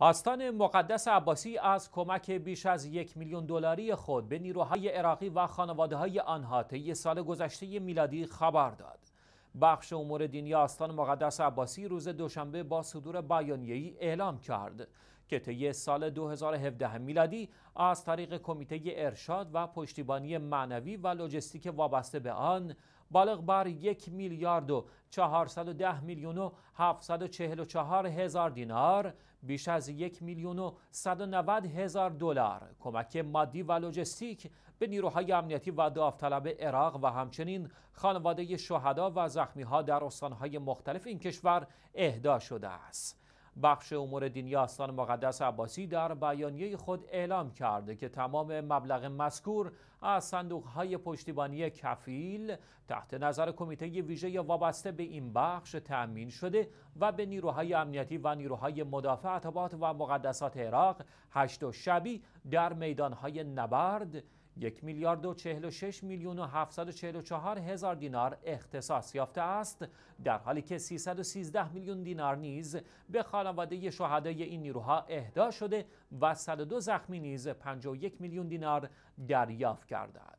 آستان مقدس عباسی از کمک بیش از یک میلیون دلاری خود به نیروهای عراقی و خانواده های آنها طی سال گذشته میلادی خبر داد. بخش امور دینی آستان مقدس عباسی روز دوشنبه با صدور بیانیه‌ای اعلام کرد که طی سال 2017 میلادی از طریق کمیته ارشاد و پشتیبانی معنوی و لوجستیک وابسته به آن بالغ بر یک میلیارد و 410 میلیون و 744 هزار دینار بیش از یک میلیون و 190 هزار دلار کمک مادی و لوجستیک به نیروهای امنیتی و داوطلب عراق و همچنین خانواده شهدا و زخمی ها در استانهای مختلف این کشور اهدا شده است. بخش امور دینی آستان مقدس عباسی در بیانیه خود اعلام کرده که تمام مبلغ مذکور از صندوقهای پشتیبانی کفیل تحت نظر کمیته ویژه وابسته به این بخش تأمین شده و به نیروهای امنیتی و نیروهای مدافع عتبات و مقدسات عراق هشت و شبی در میدانهای نبرد یک میلیارد و 46 میلیون و 744 هزار دینار اختصاص یافته است در حالی که 313 میلیون دینار نیز به خانواده شهدای این نیروها اهدا شده و 102 زخمی نیز 51 میلیون دینار دریافت کرده